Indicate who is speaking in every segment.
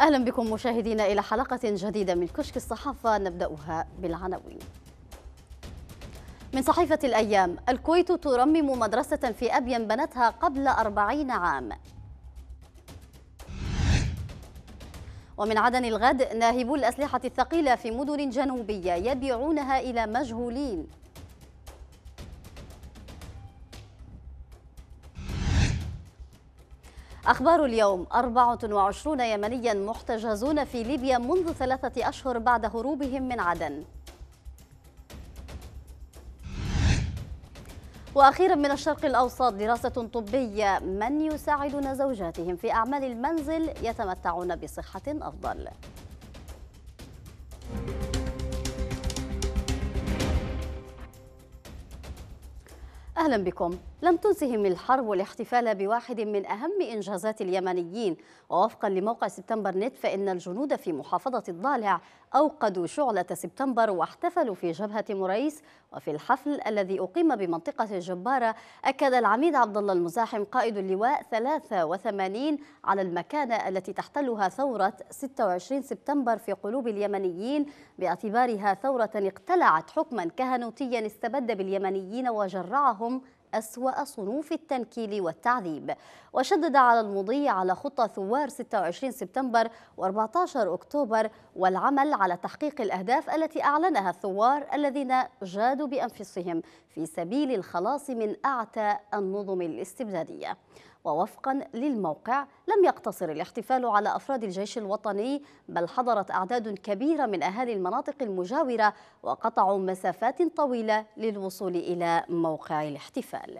Speaker 1: أهلا بكم مشاهدينا إلى حلقة جديدة من كشك الصحافة نبدأها بالعناوين من صحيفة الأيام الكويت ترمم مدرسة في أبين بنتها قبل أربعين عام ومن عدن الغد ناهبو الأسلحة الثقيلة في مدن جنوبية يبيعونها إلى مجهولين أخبار اليوم 24 يمنيا محتجزون في ليبيا منذ ثلاثة أشهر بعد هروبهم من عدن وأخيرا من الشرق الأوسط دراسة طبية من يساعدون زوجاتهم في أعمال المنزل يتمتعون بصحة أفضل أهلا بكم لم تنسهم الحرب والاحتفال بواحد من أهم إنجازات اليمنيين ووفقا لموقع سبتمبر نت فإن الجنود في محافظة الضالع أوقدوا شعلة سبتمبر واحتفلوا في جبهة مريس وفي الحفل الذي أقيم بمنطقة الجبارة أكد العميد عبد الله المزاحم قائد اللواء 83 على المكانة التي تحتلها ثورة 26 سبتمبر في قلوب اليمنيين باعتبارها ثورة اقتلعت حكما كهنوتيا استبد باليمنيين وجرعهم أسوأ صنوف التنكيل والتعذيب وشدد على المضي على خطة ثوار 26 سبتمبر و14 أكتوبر والعمل على تحقيق الأهداف التي أعلنها الثوار الذين جادوا بأنفسهم في سبيل الخلاص من أعتى النظم الاستبدادية ووفقا للموقع لم يقتصر الاحتفال على أفراد الجيش الوطني بل حضرت أعداد كبيرة من أهالي المناطق المجاورة وقطعوا مسافات طويلة للوصول إلى موقع الاحتفال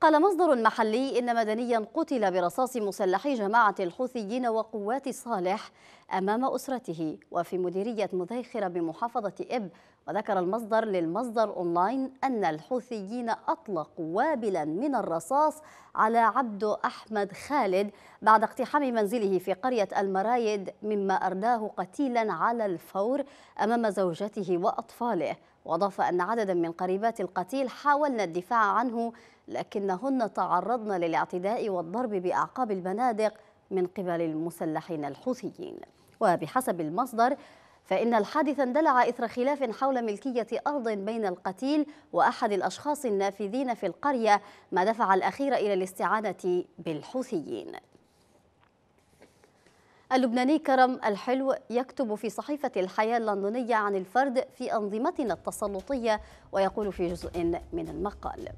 Speaker 1: قال مصدر محلي إن مدنيا قتل برصاص مسلحي جماعة الحوثيين وقوات صالح أمام أسرته وفي مديرية مذيخرة بمحافظة إب وذكر المصدر للمصدر أونلاين أن الحوثيين أطلقوا وابلا من الرصاص على عبد أحمد خالد بعد اقتحام منزله في قرية المرايد مما أرداه قتيلا على الفور أمام زوجته وأطفاله وأضاف أن عددا من قريبات القتيل حاولن الدفاع عنه لكنهن تعرضن للاعتداء والضرب بأعقاب البنادق من قبل المسلحين الحوثيين وبحسب المصدر فإن الحادث اندلع إثر خلاف حول ملكية أرض بين القتيل وأحد الأشخاص النافذين في القرية ما دفع الأخير إلى الاستعانة بالحوثيين اللبناني كرم الحلو يكتب في صحيفة الحياة اللندنية عن الفرد في أنظمتنا التسلطية ويقول في جزء من المقال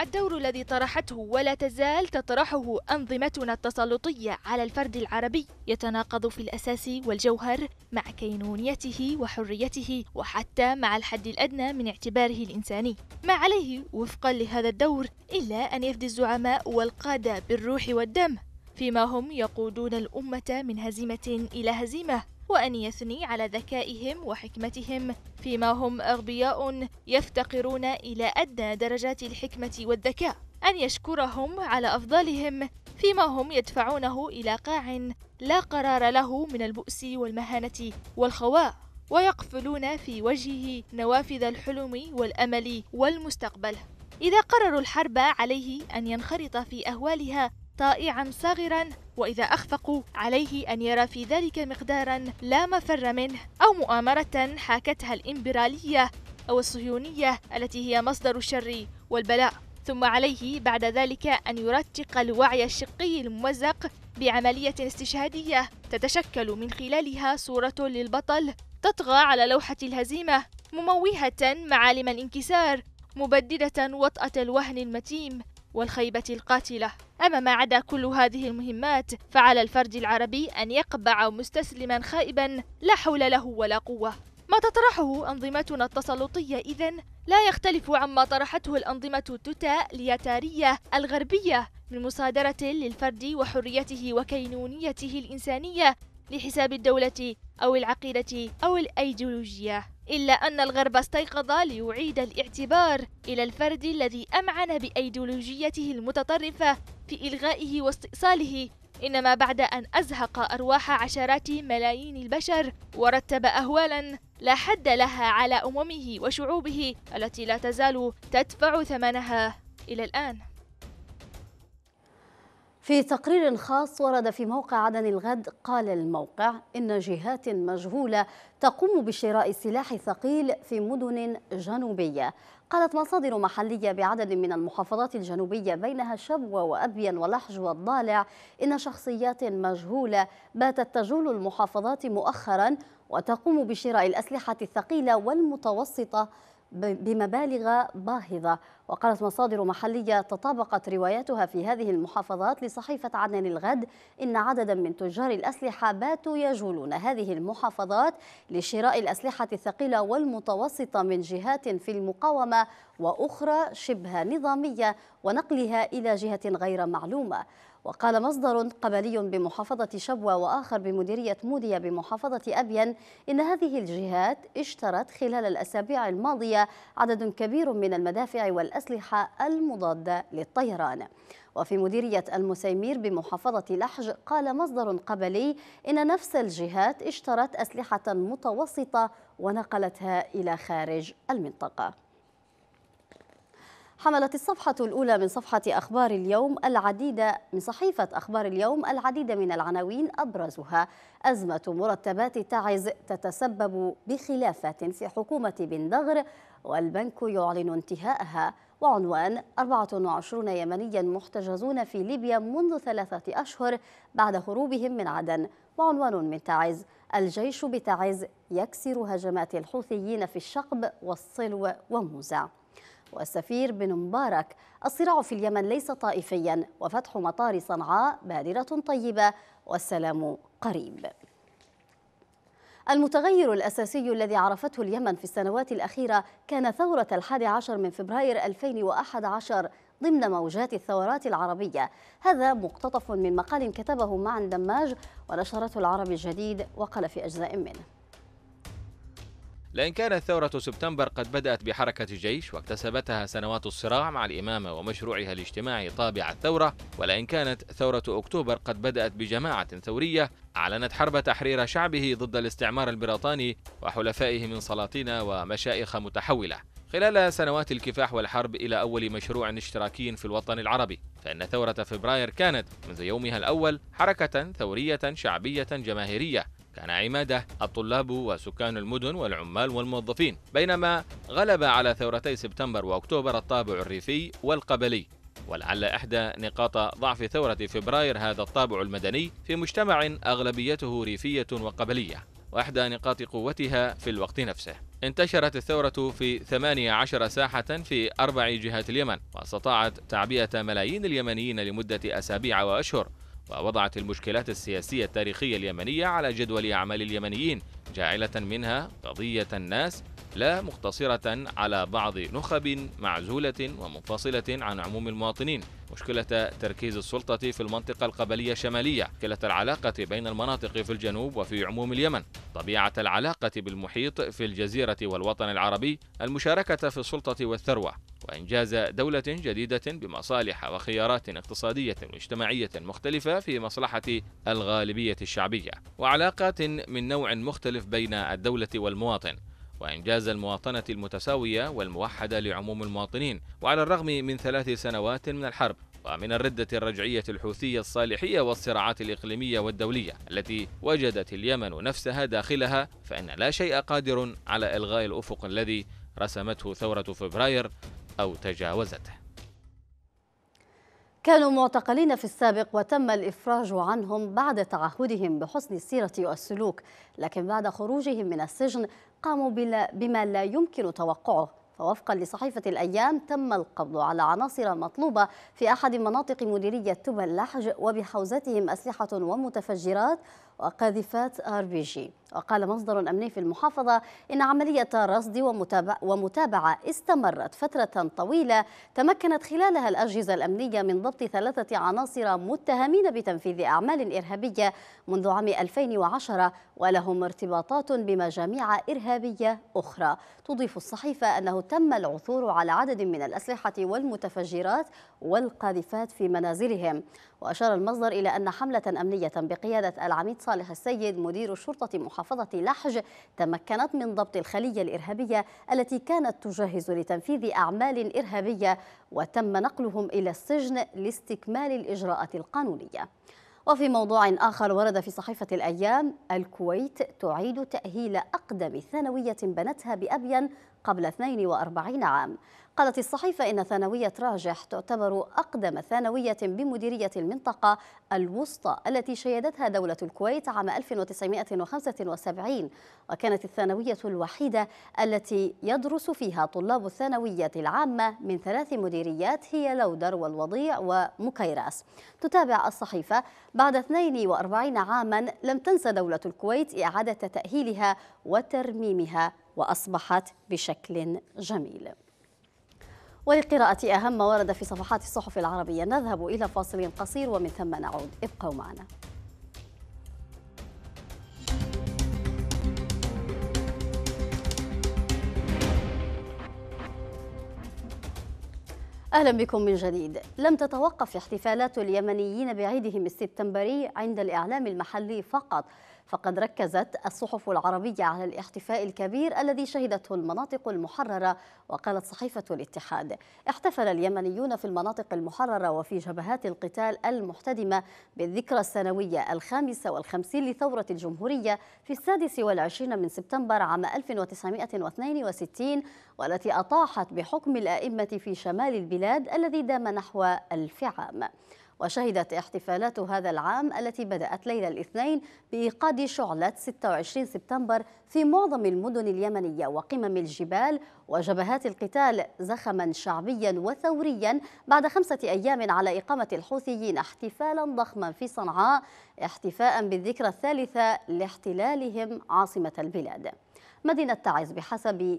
Speaker 2: الدور الذي طرحته ولا تزال تطرحه أنظمتنا التسلطية على الفرد العربي يتناقض في الأساس والجوهر مع كينونيته وحريته وحتى مع الحد الأدنى من اعتباره الإنساني ما عليه وفقا لهذا الدور إلا أن يفدي الزعماء والقادة بالروح والدم فيما هم يقودون الأمة من هزيمة إلى هزيمة وأن يثني على ذكائهم وحكمتهم فيما هم أغبياء يفتقرون إلى أدنى درجات الحكمة والذكاء أن يشكرهم على أفضالهم فيما هم يدفعونه إلى قاع لا قرار له من البؤس والمهانة والخواء ويقفلون في وجهه نوافذ الحلم والأمل والمستقبل إذا قرروا الحرب عليه أن ينخرط في أهوالها طائعا صغرا وإذا أخفقوا عليه أن يرى في ذلك مقدارا لا مفر منه أو مؤامرة حاكتها الإمبرالية أو الصهيونية التي هي مصدر الشر والبلاء ثم عليه بعد ذلك أن يرتق الوعي الشقي الممزق بعملية استشهادية تتشكل من خلالها صورة للبطل تطغى على لوحة الهزيمة مموهة معالم الانكسار مبددة وطأة الوهن المتيم والخيبة القاتلة أما ما عدا كل هذه المهمات فعلى الفرد العربي أن يقبع مستسلما خائبا لا حول له ولا قوة ما تطرحه أنظمتنا التسلطية إذن لا يختلف عما طرحته الأنظمة التوتاليتارية الغربية من مصادرة للفرد وحريته وكينونيته الإنسانية لحساب الدولة أو العقيدة أو الأيديولوجية إلا أن الغرب استيقظ ليعيد الاعتبار إلى الفرد الذي أمعن بأيديولوجيته المتطرفة في إلغائه واستئصاله إنما بعد أن أزهق أرواح عشرات ملايين البشر ورتب أهوالا لا حد لها على أممه وشعوبه التي لا تزال تدفع ثمنها إلى الآن
Speaker 1: في تقرير خاص ورد في موقع عدن الغد قال الموقع إن جهات مجهولة تقوم بشراء سلاح ثقيل في مدن جنوبية قالت مصادر محلية بعدد من المحافظات الجنوبية بينها شبوة وأبين ولحج والضالع إن شخصيات مجهولة باتت تجول المحافظات مؤخرا وتقوم بشراء الأسلحة الثقيلة والمتوسطة بمبالغ باهظة وقالت مصادر محلية تطابقت رواياتها في هذه المحافظات لصحيفة عدن الغد إن عددا من تجار الأسلحة باتوا يجولون هذه المحافظات لشراء الأسلحة الثقيلة والمتوسطة من جهات في المقاومة وأخرى شبه نظامية ونقلها إلى جهة غير معلومة وقال مصدر قبلي بمحافظة شبوة وآخر بمديرية مودية بمحافظة أبين إن هذه الجهات اشترت خلال الأسابيع الماضية عدد كبير من المدافع والأسلحة المضادة للطيران وفي مديرية المسيمير بمحافظة لحج قال مصدر قبلي إن نفس الجهات اشترت أسلحة متوسطة ونقلتها إلى خارج المنطقة حملت الصفحة الأولى من صفحة أخبار اليوم العديد من صحيفة أخبار اليوم العديد من العناوين أبرزها أزمة مرتبات تعز تتسبب بخلافات في حكومة بن دغر والبنك يعلن انتهائها وعنوان 24 يمنيا محتجزون في ليبيا منذ ثلاثة أشهر بعد هروبهم من عدن وعنوان من تعز الجيش بتعز يكسر هجمات الحوثيين في الشقب والصلو وموزع والسفير بن مبارك الصراع في اليمن ليس طائفيا وفتح مطار صنعاء بادرة طيبة والسلام قريب المتغير الأساسي الذي عرفته اليمن في السنوات الأخيرة كان ثورة الحادي عشر من فبراير 2011 ضمن موجات الثورات العربية هذا مقتطف من مقال كتبه معن دماج ونشرته العرب الجديد وقال في أجزاء منه
Speaker 3: لأن كانت ثورة سبتمبر قد بدأت بحركة جيش واكتسبتها سنوات الصراع مع الإمامة ومشروعها الاجتماعي طابع الثورة ولئن كانت ثورة أكتوبر قد بدأت بجماعة ثورية أعلنت حرب تحرير شعبه ضد الاستعمار البريطاني وحلفائه من سلاطين ومشائخ متحولة خلال سنوات الكفاح والحرب إلى أول مشروع اشتراكي في الوطن العربي فإن ثورة فبراير كانت منذ يومها الأول حركة ثورية شعبية جماهيرية كان عماده الطلاب وسكان المدن والعمال والموظفين بينما غلب على ثورتي سبتمبر واكتوبر الطابع الريفي والقبلي ولعل إحدى نقاط ضعف ثورة فبراير هذا الطابع المدني في مجتمع أغلبيته ريفية وقبلية وإحدى نقاط قوتها في الوقت نفسه انتشرت الثورة في 18 ساحة في أربع جهات اليمن واستطاعت تعبئة ملايين اليمنيين لمدة أسابيع وأشهر ووضعت المشكلات السياسية التاريخية اليمنية على جدول أعمال اليمنيين جاعلة منها قضية الناس لا مقتصرة على بعض نخب معزولة ومنفصلة عن عموم المواطنين مشكلة تركيز السلطة في المنطقة القبلية الشمالية مشكلة العلاقة بين المناطق في الجنوب وفي عموم اليمن طبيعة العلاقة بالمحيط في الجزيرة والوطن العربي المشاركة في السلطة والثروة وإنجاز دولة جديدة بمصالح وخيارات اقتصادية واجتماعية مختلفة في مصلحة الغالبية الشعبية وعلاقات من نوع مختلف بين الدولة والمواطن وإنجاز المواطنة المتساوية والموحدة لعموم المواطنين وعلى الرغم من ثلاث سنوات من الحرب ومن الردة الرجعية الحوثية الصالحية والصراعات الإقليمية والدولية التي وجدت اليمن نفسها داخلها فإن لا شيء قادر على إلغاء الأفق الذي رسمته ثورة فبراير أو تجاوزته
Speaker 1: كانوا معتقلين في السابق وتم الإفراج عنهم بعد تعهدهم بحسن السيرة والسلوك لكن بعد خروجهم من السجن قاموا بما لا يمكن توقعه ووفقا لصحيفة الأيام تم القبض على عناصر مطلوبة في أحد مناطق مديرية تبا اللحج وبحوزتهم أسلحة ومتفجرات وقاذفات ار بي جي وقال مصدر أمني في المحافظة إن عملية رصد ومتابعة استمرت فترة طويلة تمكنت خلالها الأجهزة الأمنية من ضبط ثلاثة عناصر متهمين بتنفيذ أعمال إرهابية منذ عام 2010 ولهم ارتباطات بمجاميع إرهابية أخرى تضيف الصحيفة أنه تم العثور على عدد من الأسلحة والمتفجرات والقاذفات في منازلهم وأشار المصدر إلى أن حملة أمنية بقيادة العميد صالح السيد مدير شرطة محافظة لحج تمكنت من ضبط الخلية الإرهابية التي كانت تجهز لتنفيذ أعمال إرهابية وتم نقلهم إلى السجن لاستكمال الإجراءات القانونية وفي موضوع آخر ورد في صحيفة الأيام الكويت تعيد تأهيل أقدم ثانوية بنتها بأبين قبل 42 عام قالت الصحيفة إن ثانوية راجح تعتبر أقدم ثانوية بمديرية المنطقة الوسطى التي شيدتها دولة الكويت عام 1975 وكانت الثانوية الوحيدة التي يدرس فيها طلاب الثانوية العامة من ثلاث مديريات هي لودر والوضيع ومكيراس تتابع الصحيفة بعد 42 عاما لم تنسى دولة الكويت إعادة تأهيلها وترميمها وأصبحت بشكل جميل ولقراءة أهم ما ورد في صفحات الصحف العربية نذهب إلى فاصل قصير ومن ثم نعود ابقوا معنا أهلا بكم من جديد لم تتوقف احتفالات اليمنيين بعيدهم السبتمبري عند الإعلام المحلي فقط فقد ركزت الصحف العربية على الاحتفاء الكبير الذي شهدته المناطق المحررة وقالت صحيفة الاتحاد احتفل اليمنيون في المناطق المحررة وفي جبهات القتال المحتدمة بالذكرى السنوية الخامسة والخمسين لثورة الجمهورية في السادس والعشرين من سبتمبر عام 1962 والتي أطاحت بحكم الأئمة في شمال البلاد الذي دام نحو ألف عام وشهدت احتفالات هذا العام التي بدأت ليلة الاثنين بإيقاد شعلة 26 سبتمبر في معظم المدن اليمنية وقمم الجبال وجبهات القتال زخما شعبيا وثوريا بعد خمسة أيام على إقامة الحوثيين احتفالا ضخما في صنعاء احتفاء بالذكرى الثالثة لاحتلالهم عاصمة البلاد مدينة تعز بحسب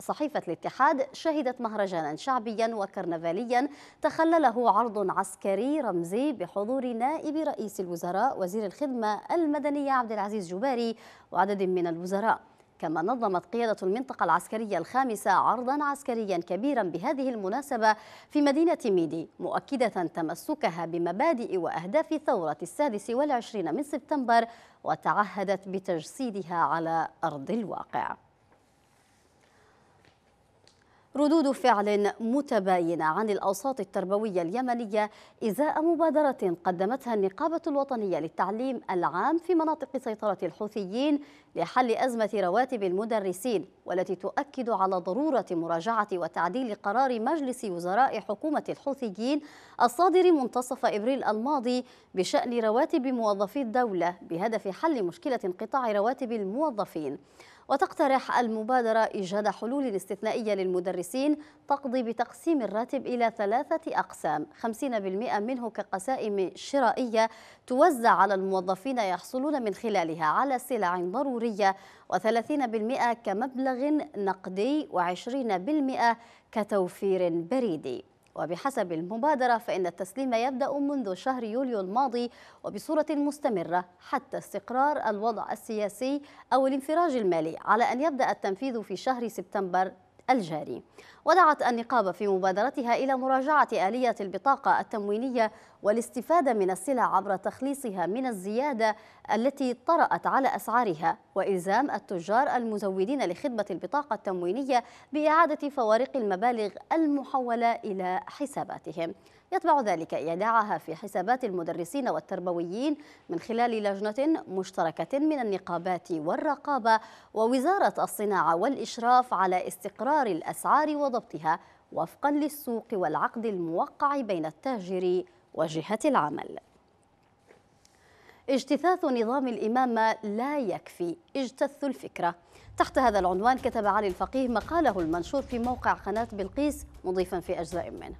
Speaker 1: صحيفة الاتحاد شهدت مهرجانا شعبيا وكرنفاليا تخلله عرض عسكري رمزي بحضور نائب رئيس الوزراء وزير الخدمة المدنية عبد العزيز جباري وعدد من الوزراء كما نظمت قيادة المنطقة العسكرية الخامسة عرضا عسكريا كبيرا بهذه المناسبة في مدينة ميدي مؤكدة تمسكها بمبادئ وأهداف ثورة السادس والعشرين من سبتمبر وتعهدت بتجسيدها على أرض الواقع ردود فعل متباينة عن الأوساط التربوية اليمنية إزاء مبادرة قدمتها النقابة الوطنية للتعليم العام في مناطق سيطرة الحوثيين لحل أزمة رواتب المدرسين والتي تؤكد على ضرورة مراجعة وتعديل قرار مجلس وزراء حكومة الحوثيين الصادر منتصف إبريل الماضي بشأن رواتب موظفي الدولة بهدف حل مشكلة انقطاع رواتب الموظفين وتقترح المبادرة إيجاد حلول استثنائية للمدرسين تقضي بتقسيم الراتب إلى ثلاثة أقسام 50% منه كقسائم شرائية توزع على الموظفين يحصلون من خلالها على سلع ضرورية و30% كمبلغ نقدي و20% كتوفير بريدي وبحسب المبادرة فإن التسليم يبدأ منذ شهر يوليو الماضي وبصورة مستمرة حتى استقرار الوضع السياسي أو الانفراج المالي على أن يبدأ التنفيذ في شهر سبتمبر الجاري ودعت النقابة في مبادرتها إلى مراجعة آلية البطاقة التموينية والاستفادة من السلع عبر تخليصها من الزيادة التي طرأت على أسعارها وإلزام التجار المزودين لخدمة البطاقة التموينية بإعادة فوارق المبالغ المحولة إلى حساباتهم يتبع ذلك إيداعها في حسابات المدرسين والتربويين من خلال لجنة مشتركة من النقابات والرقابة ووزارة الصناعة والإشراف على استقرار الأسعار وضبطها وفقا للسوق والعقد الموقع بين التاجر وجهة العمل اجتثاث نظام الإمامة لا يكفي اجتثوا الفكرة تحت هذا العنوان كتب علي الفقيه مقاله المنشور في موقع قناة بلقيس مضيفا في أجزاء منه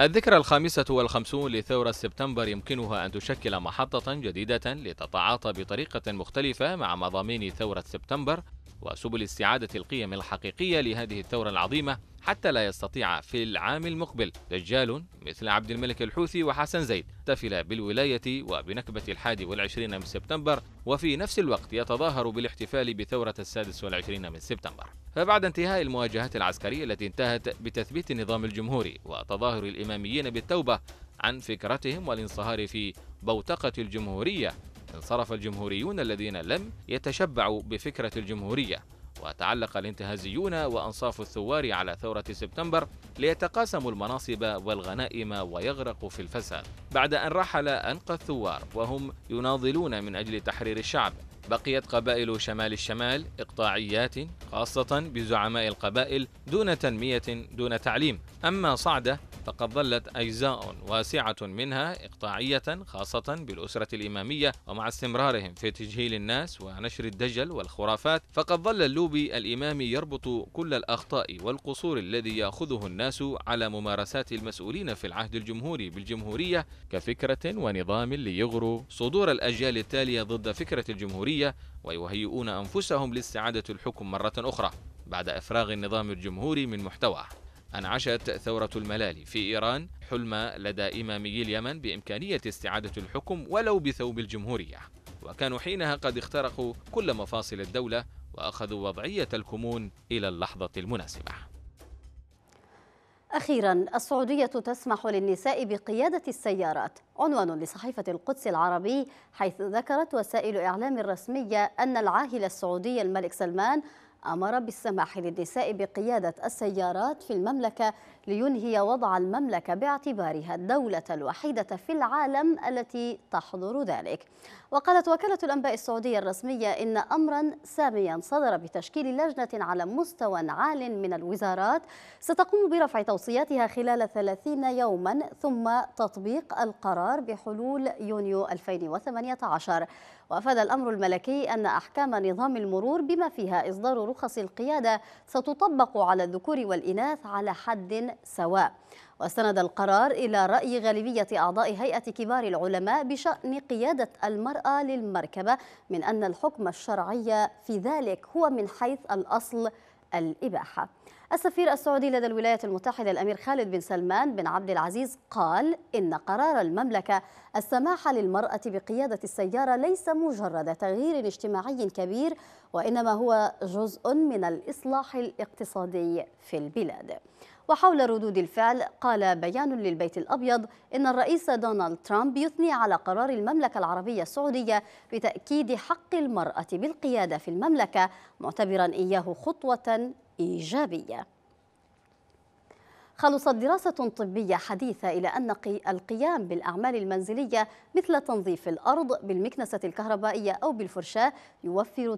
Speaker 3: الذكرى الخامسة والخمسون لثورة سبتمبر يمكنها أن تشكل محطة جديدة لتتعاطى بطريقة مختلفة مع مضامين ثورة سبتمبر وسبل استعادة القيم الحقيقية لهذه الثورة العظيمة حتى لا يستطيع في العام المقبل دجال مثل عبد الملك الحوثي وحسن زيد تفل بالولاية وبنكبة الحادي والعشرين من سبتمبر وفي نفس الوقت يتظاهر بالاحتفال بثورة السادس والعشرين من سبتمبر فبعد انتهاء المواجهات العسكرية التي انتهت بتثبيت النظام الجمهوري وتظاهر الإماميين بالتوبة عن فكرتهم والانصهار في بوتقة الجمهورية انصرف الجمهوريون الذين لم يتشبعوا بفكرة الجمهورية وتعلق الانتهازيون وأنصاف الثوار على ثورة سبتمبر ليتقاسموا المناصب والغنائم ويغرقوا في الفساد بعد أن رحل أنقى الثوار وهم يناضلون من أجل تحرير الشعب بقيت قبائل شمال الشمال إقطاعيات خاصة بزعماء القبائل دون تنمية دون تعليم أما صعدة فقد ظلت أجزاء واسعة منها إقطاعية خاصة بالأسرة الإمامية ومع استمرارهم في تجهيل الناس ونشر الدجل والخرافات فقد ظل اللوبي الإمامي يربط كل الأخطاء والقصور الذي يأخذه الناس على ممارسات المسؤولين في العهد الجمهوري بالجمهورية كفكرة ونظام ليغروا صدور الأجيال التالية ضد فكرة الجمهورية ويهيئون أنفسهم لاستعادة الحكم مرة أخرى بعد إفراغ النظام الجمهوري من محتواه انعشت ثورة الملالي في إيران حلم لدى إمامي اليمن بإمكانية استعادة الحكم ولو بثوب الجمهورية وكانوا حينها قد اخترقوا كل مفاصل الدولة وأخذوا وضعية الكمون إلى اللحظة المناسبة
Speaker 1: أخيرا السعودية تسمح للنساء بقيادة السيارات عنوان لصحيفة القدس العربي حيث ذكرت وسائل إعلام رسمية أن العاهل السعودي الملك سلمان أمر بالسماح للنساء بقيادة السيارات في المملكة لينهي وضع المملكة باعتبارها الدولة الوحيدة في العالم التي تحظر ذلك وقالت وكالة الأنباء السعودية الرسمية إن أمرا ساميا صدر بتشكيل لجنة على مستوى عال من الوزارات ستقوم برفع توصياتها خلال 30 يوما ثم تطبيق القرار بحلول يونيو 2018 وأفاد الأمر الملكي أن أحكام نظام المرور بما فيها إصدار رخص القيادة ستطبق على الذكور والإناث على حد سواء واستند القرار إلى رأي غالبية أعضاء هيئة كبار العلماء بشأن قيادة المرأة للمركبة من أن الحكم الشرعي في ذلك هو من حيث الأصل الإباحة السفير السعودي لدى الولايات المتحدة الأمير خالد بن سلمان بن عبد العزيز قال إن قرار المملكة السماح للمرأة بقيادة السيارة ليس مجرد تغيير اجتماعي كبير وإنما هو جزء من الإصلاح الاقتصادي في البلاد وحول ردود الفعل قال بيان للبيت الأبيض إن الرئيس دونالد ترامب يثني على قرار المملكة العربية السعودية بتأكيد حق المرأة بالقيادة في المملكة معتبرا إياه خطوة إيجابية خلصت دراسة طبية حديثة إلى أن القيام بالأعمال المنزلية مثل تنظيف الأرض بالمكنسة الكهربائية أو بالفرشاة يوفر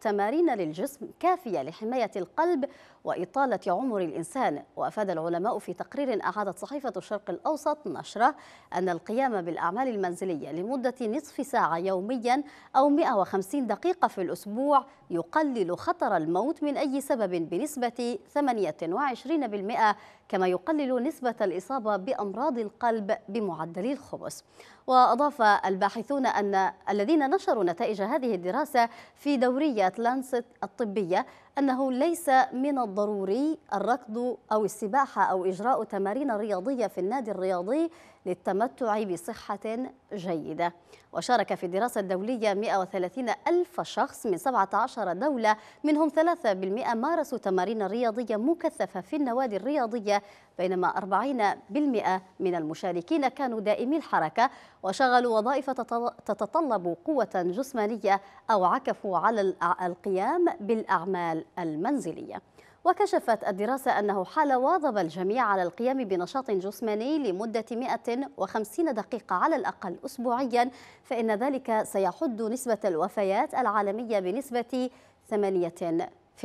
Speaker 1: تمارين للجسم كافية لحماية القلب وإطالة عمر الإنسان وأفاد العلماء في تقرير أعادت صحيفة الشرق الأوسط نشره أن القيام بالأعمال المنزلية لمدة نصف ساعة يوميا أو 150 دقيقة في الأسبوع يقلل خطر الموت من أي سبب بنسبة 28% كما يقلل نسبة الإصابة بأمراض القلب بمعدل الخبز وأضاف الباحثون أن الذين نشروا نتائج هذه الدراسة في دورية لانست الطبية أنه ليس من الضروري الركض أو السباحة أو إجراء تمارين رياضية في النادي الرياضي للتمتع بصحة جيدة وشارك في الدراسة الدولية 130 ألف شخص من 17 دولة منهم 3% مارسوا تمارين رياضية مكثفة في النوادي الرياضية بينما 40% من المشاركين كانوا دائمي الحركة وشغلوا وظائف تتطلب قوة جسمانية أو عكفوا على القيام بالأعمال المنزلية وكشفت الدراسة أنه حال واظب الجميع على القيام بنشاط جسماني لمدة 150 دقيقة على الأقل أسبوعيا فإن ذلك سيحد نسبة الوفيات العالمية بنسبة 8%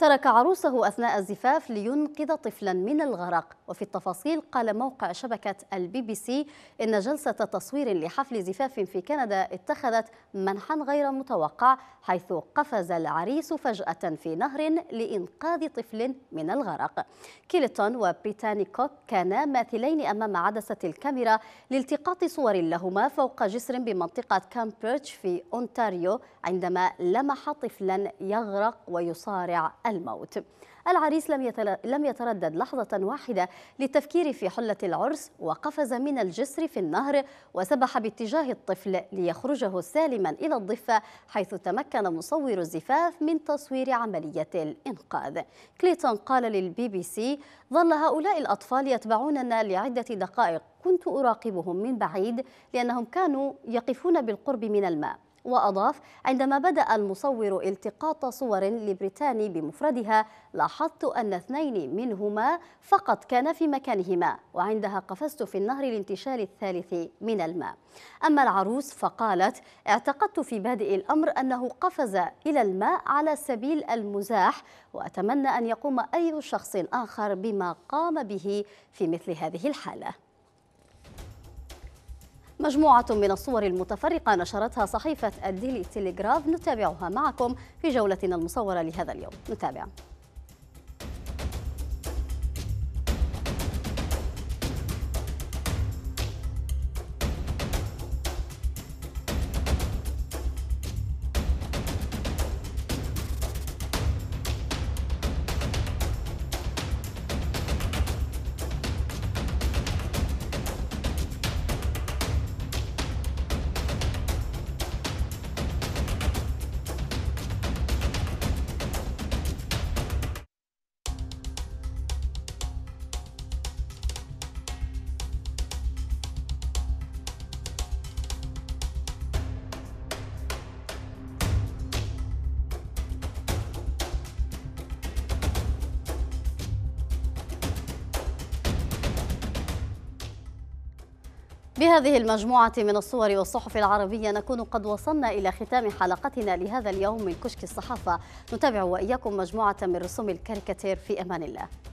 Speaker 1: ترك عروسه أثناء الزفاف لينقذ طفلا من الغرق وفي التفاصيل قال موقع شبكة البي بي سي إن جلسة تصوير لحفل زفاف في كندا اتخذت منحا غير متوقع حيث قفز العريس فجأة في نهر لإنقاذ طفل من الغرق كيلتون وبيتاني كوك كانا ماثلين أمام عدسة الكاميرا لالتقاط صور لهما فوق جسر بمنطقة كامبريدج في أونتاريو عندما لمح طفلا يغرق ويصارع الموت العريس لم, يتل... لم يتردد لحظة واحدة للتفكير في حلة العرس وقفز من الجسر في النهر وسبح باتجاه الطفل ليخرجه سالما إلى الضفة حيث تمكن مصور الزفاف من تصوير عملية الإنقاذ كليتون قال للبي بي سي ظل هؤلاء الأطفال يتبعوننا لعدة دقائق كنت أراقبهم من بعيد لأنهم كانوا يقفون بالقرب من الماء وأضاف عندما بدأ المصور التقاط صور لبريتاني بمفردها لاحظت أن اثنين منهما فقط كان في مكانهما وعندها قفزت في النهر لانتشال الثالث من الماء أما العروس فقالت اعتقدت في بادئ الأمر أنه قفز إلى الماء على سبيل المزاح وأتمنى أن يقوم أي شخص آخر بما قام به في مثل هذه الحالة مجموعة من الصور المتفرقة نشرتها صحيفة الديلي تيليغراف نتابعها معكم في جولتنا المصورة لهذا اليوم نتابع بهذه المجموعة من الصور والصحف العربية نكون قد وصلنا إلى ختام حلقتنا لهذا اليوم من كشك الصحافة نتابع وإياكم مجموعة من رسوم الكاريكاتير في أمان الله